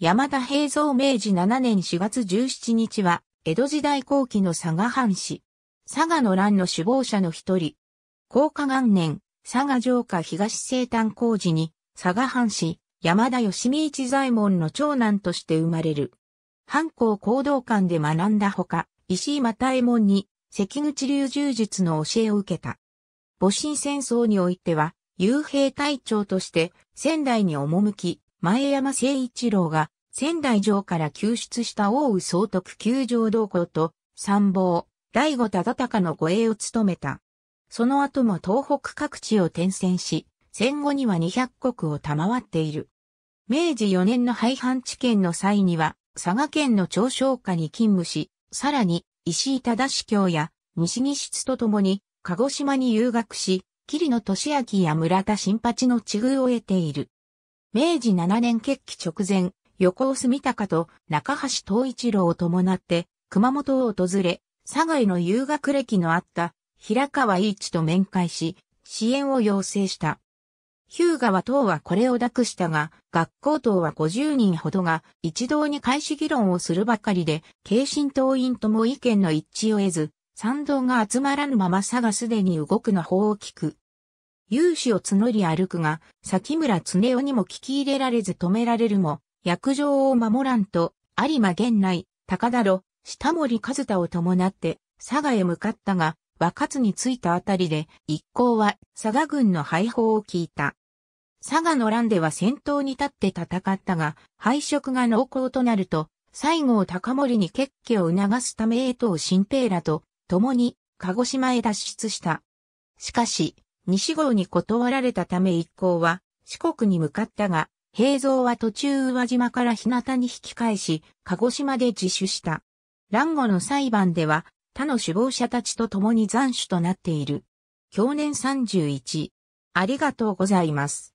山田平蔵明治7年4月17日は、江戸時代後期の佐賀藩士。佐賀の乱の首謀者の一人。高下元年、佐賀城下東西端工事に、佐賀藩士、山田義美一左衛門の長男として生まれる。藩校行動館で学んだほか、石井又右衛門に、関口流柔術の教えを受けた。戊辰戦争においては、幽兵隊長として仙台に赴き、前山誠一郎が仙台城から救出した大宇総督九条道行と参謀、大醐忠敬の護衛を務めた。その後も東北各地を転戦し、戦後には200国を賜っている。明治4年の廃藩置県の際には、佐賀県の長商家に勤務し、さらに石井忠司教や西木室と共に鹿児島に留学し、桐野俊明や村田新八の地遇を得ている。明治7年決起直前、横尾住隆と中橋東一郎を伴って熊本を訪れ、佐賀への遊学歴のあった平川一と面会し、支援を要請した。ヒューガは党はこれを諾したが、学校党は50人ほどが一堂に開始議論をするばかりで、慶心党員とも意見の一致を得ず、賛同が集まらぬまま佐賀すでに動くの法を聞く。勇士を募り歩くが、崎村恒夫にも聞き入れられず止められるも、役場を守らんと、有馬源内、高田路、下森和田を伴って、佐賀へ向かったが、若津に着いたあたりで、一行は佐賀軍の敗北を聞いた。佐賀の乱では先頭に立って戦ったが、敗色が濃厚となると、西郷隆盛に決起を促すため江藤新平らと、共に、鹿児島へ脱出した。しかし、西郷に断られたため一行は四国に向かったが、平蔵は途中宇和島から日向に引き返し、鹿児島で自首した。乱後の裁判では、他の首謀者たちと共に残首となっている。去年31。ありがとうございます。